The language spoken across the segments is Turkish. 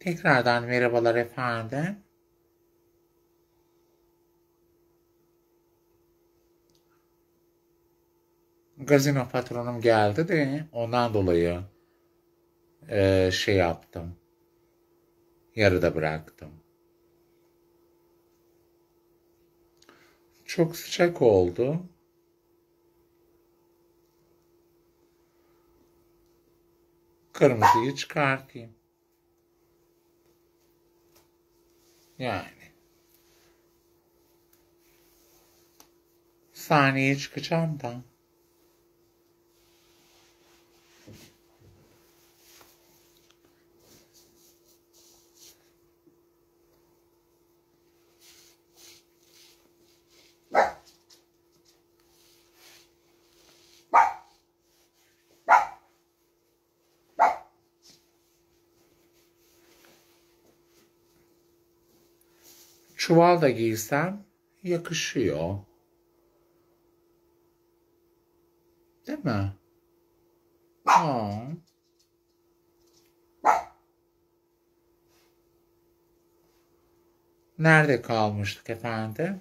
Tekrardan merhabalar efendim. Gazino patronum geldi de ondan dolayı e, şey yaptım. Yarıda bıraktım. Çok sıcak oldu. Kırmızıyı çıkartayım. Yani. saniye çıkacağım da. Çuval da giysem yakışıyor. Değil mi? Aa. Nerede kalmıştık efendim?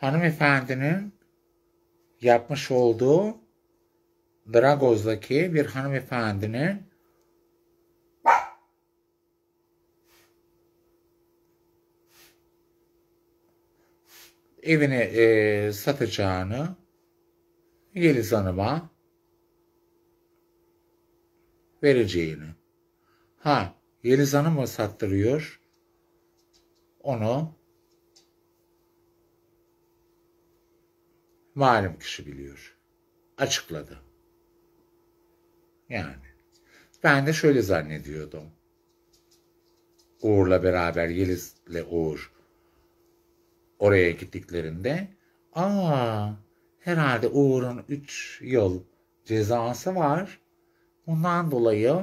Hanımefendinin yapmış olduğu Dragoz'daki bir hanımefendinin evini e, satacağını Yeliz Hanım'a vereceğini. Ha Yeliz Hanım mı sattırıyor onu malum kişi biliyor. Açıkladı. Yani ben de şöyle zannediyordum. Uğur'la beraber Yeliz'le Uğur oraya gittiklerinde aa herhalde Uğur'un 3 yıl cezası var. Bundan dolayı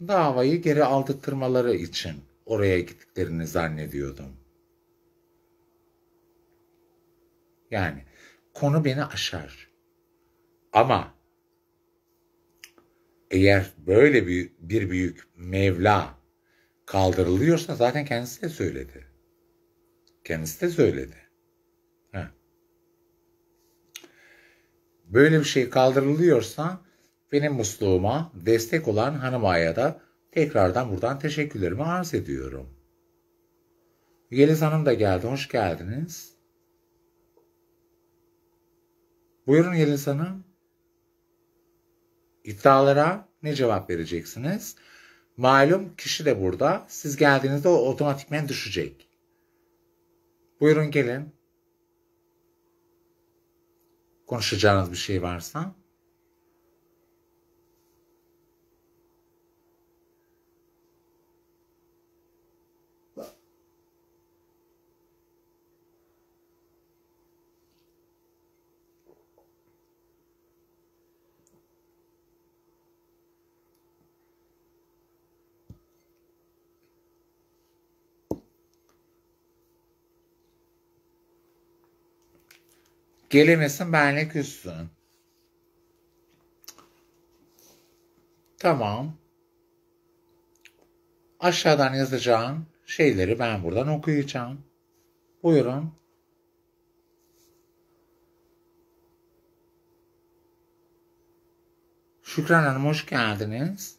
davayı geri aldırtmaları için oraya gittiklerini zannediyordum. Yani konu beni aşar. Ama eğer böyle bir, bir büyük Mevla kaldırılıyorsa zaten kendisi de söyledi. Kendisi de söyledi. Ha. Böyle bir şey kaldırılıyorsa benim musluğuma destek olan hanımaya da tekrardan buradan teşekkürlerimi arz ediyorum. Yeliz Hanım da geldi. Hoş geldiniz. Buyurun Yeliz Hanım. İddialara ne cevap vereceksiniz? Malum kişi de burada. Siz geldiğinizde o otomatikmen düşecek. Buyurun gelin. Konuşacağınız bir şey varsa. Gelemesin benle küssün. Tamam. Aşağıdan yazacağın şeyleri ben buradan okuyacağım. Buyurun. Şükran Hanım hoş geldiniz.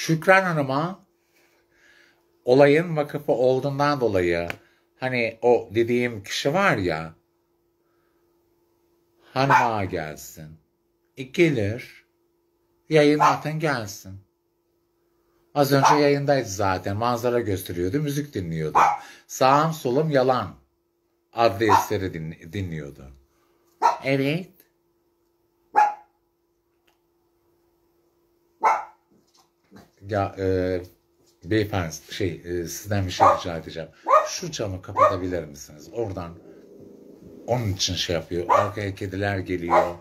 Şükran Hanım'a olayın vakıfı olduğundan dolayı hani o dediğim kişi var ya hanıma gelsin. E gelir. Yayın zaten gelsin. Az önce yayındaydı zaten. Manzara gösteriyordu. Müzik dinliyordu. Sağım solum yalan adlı eseri dinliyordu. Evet. ya e, beyefendi şey e, sizden bir şey rica edeceğim. Şu camı kapatabilir misiniz? Oradan onun için şey yapıyor. Arkaya kediler geliyor.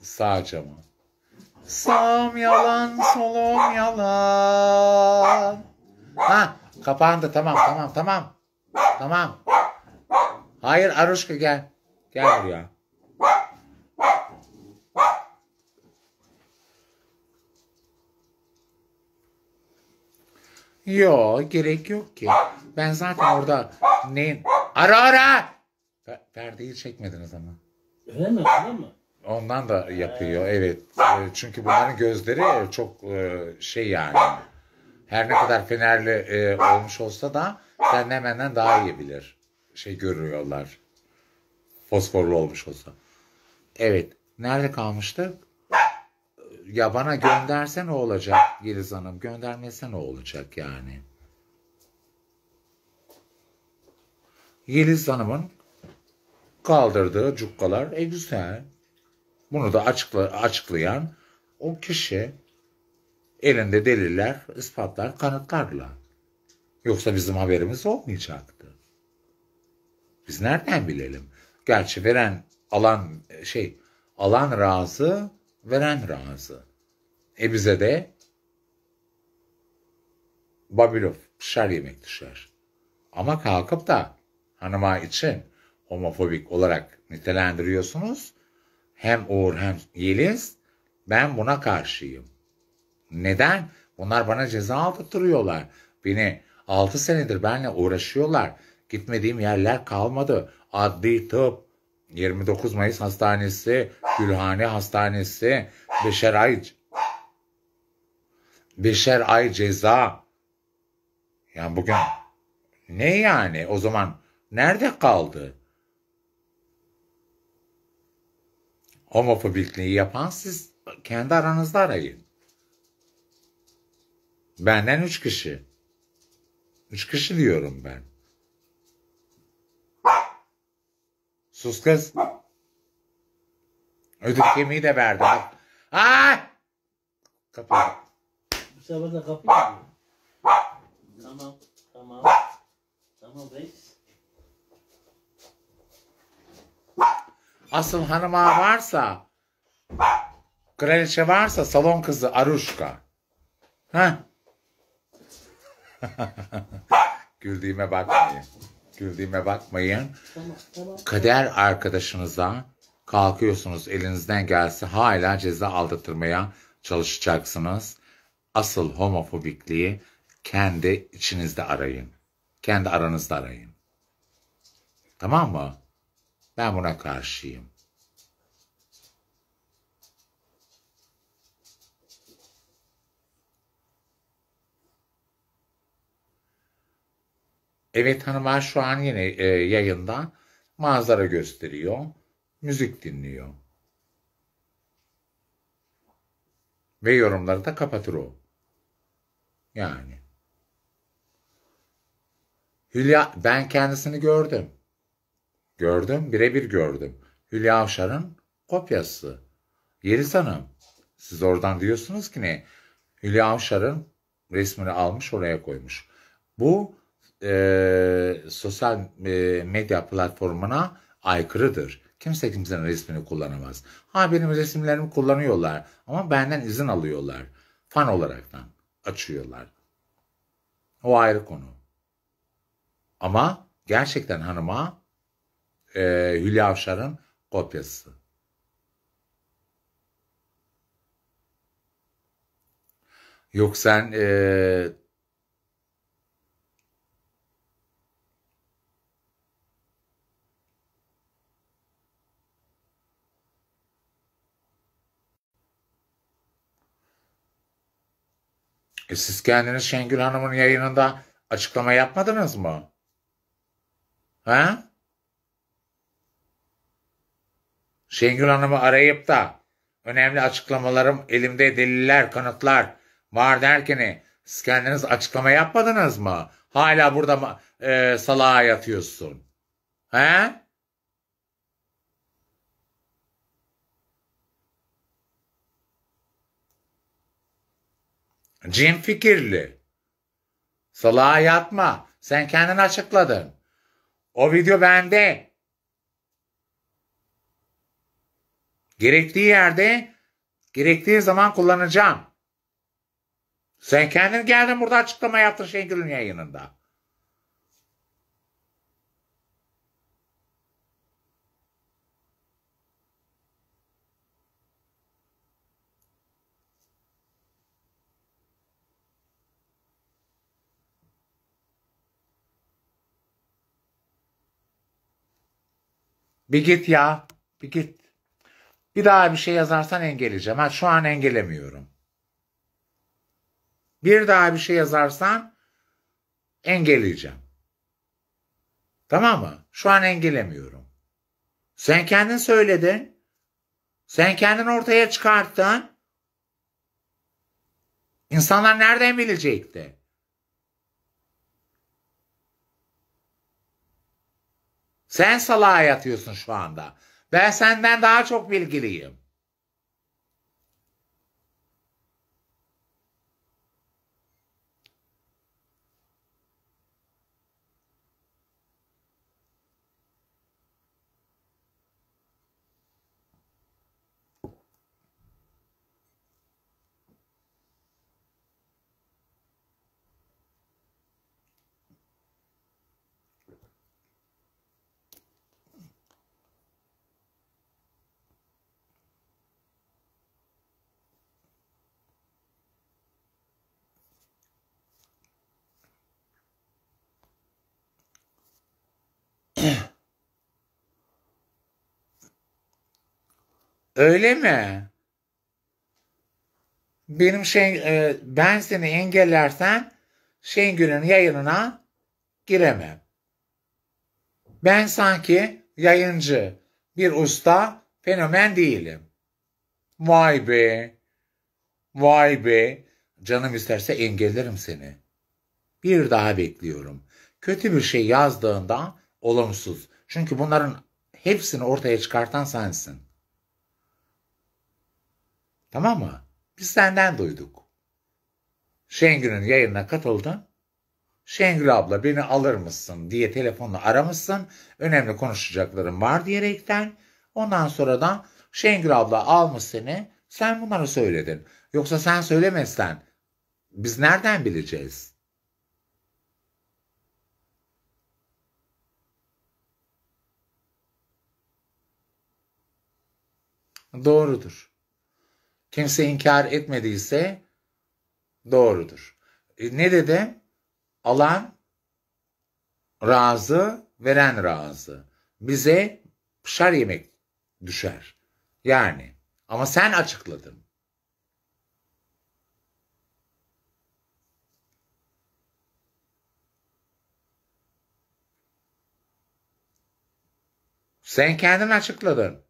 Sağ camı. Sağım yalan, solum yalan. Ha, kapandı tamam tamam tamam. Tamam. Hayır Aruşka gel. Gel buraya. Yo gerek yok ki. Ben zaten orada ne? Ara ara! Perdeyi çekmediniz ama. Öyle mi? Öyle mi? Ondan da yapıyor evet. Ee, çünkü bunların gözleri çok e, şey yani. Her ne kadar fenerli e, olmuş olsa da senden benden daha iyi bilir. Şey görüyorlar. Fosforlu olmuş olsa. Evet. Nerede kalmıştık? Ya bana gönderse ne olacak Yeliz Hanım? Göndermese ne olacak yani? Yeliz Hanım'ın kaldırdığı cukkalar e güzel. Bunu da açıkla, açıklayan o kişi elinde deliller, ispatlar, kanıtlarla. Yoksa bizim haberimiz olmayacaktı. Biz nereden bilelim? Gerçi veren alan şey alan razı veren razı. E bize de Babilov pişer yemek düşer. Ama kalkıp da hanıma için homofobik olarak nitelendiriyorsunuz. Hem Uğur hem Yeliz ben buna karşıyım. Neden? Bunlar bana ceza aldırtıyorlar. Beni 6 senedir benle uğraşıyorlar. Gitmediğim yerler kalmadı. Adli tıp, 29 Mayıs Hastanesi, Gülhane Hastanesi, beşer ay beşer ay ceza. Yani bugün ne yani o zaman nerede kaldı? Homofobikliği yapan siz kendi aranızda arayın. Benden üç kişi. Üç kişi diyorum ben. Sus kız. Ödül kemiği de verdi. Aa! Kapı. Bu sefer de kapı Tamam. Tamam. Tamam reis. Asıl hanıma varsa kraliçe varsa salon kızı Aruşka. Ha? Güldüğüme bakmayın. Güldüğüme bakmayın. Tamam, tamam. Kader arkadaşınıza kalkıyorsunuz elinizden gelse hala ceza aldatırmaya çalışacaksınız. Asıl homofobikliği kendi içinizde arayın. Kendi aranızda arayın. Tamam mı? Ben buna karşıyım. Evet Hanımlar şu an yine e, yayında manzara gösteriyor, müzik dinliyor. Ve yorumları da kapatır o. Yani. Hülya, ben kendisini gördüm. Gördüm, birebir gördüm. Hülya Avşar'ın kopyası. Yeriz Hanım, siz oradan diyorsunuz ki ne? Hülya Avşar'ın resmini almış oraya koymuş. Bu e, sosyal e, medya platformuna aykırıdır. Kimse kimsenin resmini kullanamaz. Ha benim resimlerimi kullanıyorlar ama benden izin alıyorlar. Fan olaraktan açıyorlar. O ayrı konu. Ama gerçekten hanıma e, Hülya Avşar'ın kopyası. Yok sen e, E siz kendiniz Şengül Hanım'ın yayınında açıklama yapmadınız mı? Ha? Şengül Hanım'ı arayıp da önemli açıklamalarım elimde deliller, kanıtlar var derken e, siz kendiniz açıklama yapmadınız mı? Hala burada mı, e, salağa yatıyorsun. Ha? Cin fikirli. Salağa yatma. Sen kendin açıkladın. O video bende. Gerektiği yerde, gerektiği zaman kullanacağım. Sen kendin geldin burada açıklama yaptın Şengül'ün yayınında. Bir git ya. Bir git. Bir daha bir şey yazarsan engelleyeceğim. Ha şu an engelemiyorum. Bir daha bir şey yazarsan engelleyeceğim. Tamam mı? Şu an engellemiyorum. Sen kendin söyledin. Sen kendin ortaya çıkarttın. İnsanlar nereden bilecekti? Sen salağa yatıyorsun şu anda. Ben senden daha çok bilgiliyim. Öyle mi? Benim şey e, ben seni engellersen Şengül'ün yayınına giremem. Ben sanki yayıncı, bir usta, fenomen değilim. Vay be, vay be. Canım isterse engellerim seni. Bir daha bekliyorum. Kötü bir şey yazdığında olumsuz. Çünkü bunların hepsini ortaya çıkartan sensin. Tamam mı? Biz senden duyduk. Şengül'ün yayınına katıldın. Şengül abla beni alır mısın diye telefonla aramışsın. Önemli konuşacaklarım var diyerekten. Ondan sonra da Şengül abla almış seni. Sen bunları söyledin. Yoksa sen söylemezsen biz nereden bileceğiz? Doğrudur kimse inkar etmediyse doğrudur. E, ne dedi? Alan razı, veren razı. Bize pişer yemek düşer. Yani ama sen açıkladın. Sen kendin açıkladın.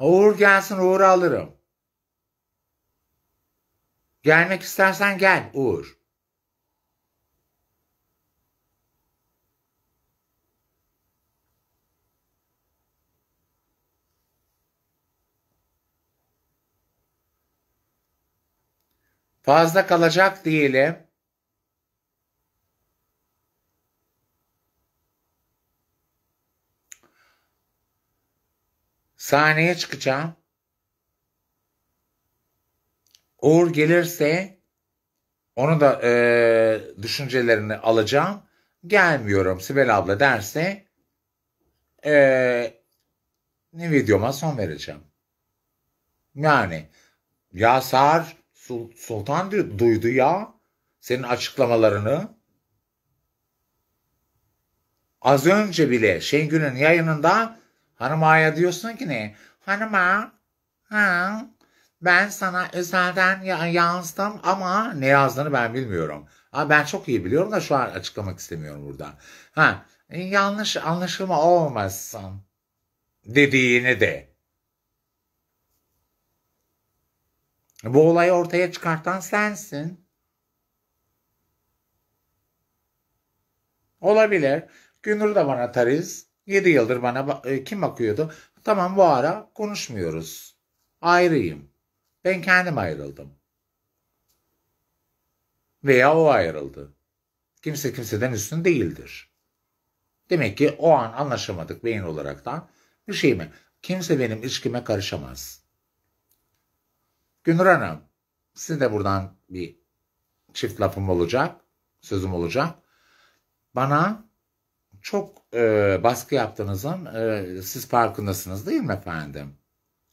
Uğur gelsin Uğur alırım. Gelmek istersen gel Uğur. Fazla kalacak diyelim. Sahneye çıkacağım. Uğur gelirse onu da e, düşüncelerini alacağım. Gelmiyorum Sibel abla derse e, ne videoma son vereceğim. Yani ya Sar Sultan duydu ya senin açıklamalarını. Az önce bile Şengül'ün yayınında Hanıma'ya diyorsun ki ne? Hanıma, ha, ben sana özelden yazdım ama ne yazdığını ben bilmiyorum. Ha, ben çok iyi biliyorum da şu an açıklamak istemiyorum burada. Ha, e, yanlış anlaşılma olmasın dediğini de. Bu olayı ortaya çıkartan sensin. Olabilir. Günür de bana tariz. 7 yıldır bana e, kim bakıyordu? Tamam bu ara konuşmuyoruz. Ayrıyım. Ben kendim ayrıldım. Veya o ayrıldı. Kimse kimseden üstün değildir. Demek ki o an anlaşamadık beyin olaraktan bir şey mi? Kimse benim ilişkime karışamaz. Günür Hanım, size de buradan bir çift lafım olacak, sözüm olacak. Bana çok e, baskı yaptığınızın e, siz farkındasınız değil mi efendim?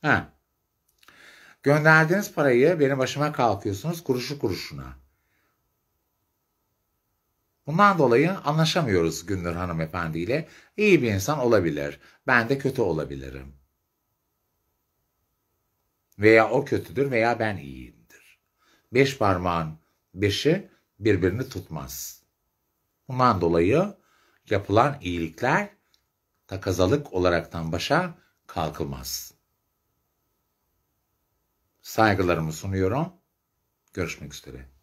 Ha. Gönderdiğiniz parayı benim başıma kalkıyorsunuz kuruşu kuruşuna. Bundan dolayı anlaşamıyoruz Gündür hanımefendi ile. İyi bir insan olabilir. Ben de kötü olabilirim. Veya o kötüdür veya ben iyiyimdir. Beş parmağın beşi birbirini tutmaz. Bundan dolayı yapılan iyilikler takazalık olaraktan başa kalkılmaz. Saygılarımı sunuyorum. Görüşmek üzere.